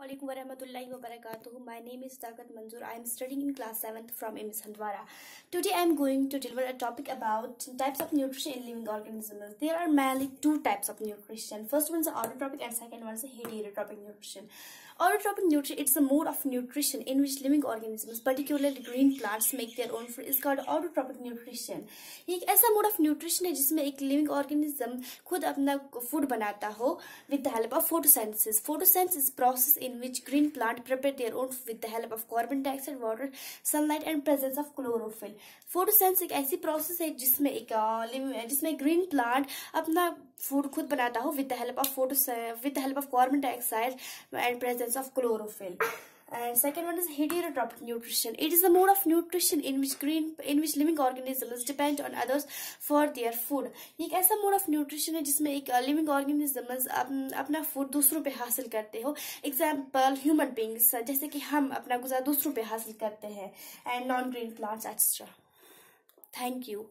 वालेकुम वरहमतुल्लाहि वबरकातुहु my name is Taqat Manzoor I am studying in class seven from M S Handwara today I am going to deliver a topic about types of nutrition in living organism there are mainly two types of nutrition first one is autotrophic and second one is heterotrophic nutrition autotrophic nutrition it's a mode of nutrition in which living organism particularly green plants make their own food is called autotrophic nutrition एक ऐसा mode of nutrition है जिसमें एक living organism खुद अपना food बनाता हो with the help of photosynthesis photosynthesis process in in which green plant prepare their own with the help of carbon dioxide water sunlight and presence of chlorophyll photosynthesis एक ऐसी process है जिसमें एक जिसमें ग्रीन प्लांट अपना food खुद बनाता हो with the help of photo with the help of carbon dioxide and presence of chlorophyll and second one is heterotrophic nutrition it is the mode of nutrition in which green in which living organisms depend on others for their food ये एक ऐसा mode of nutrition hai jisme ek living organisms apna food dusron pe hasil karte ho example human beings jaise ki hum apna guzara dusron pe hasil karte hain and non green plants etc thank you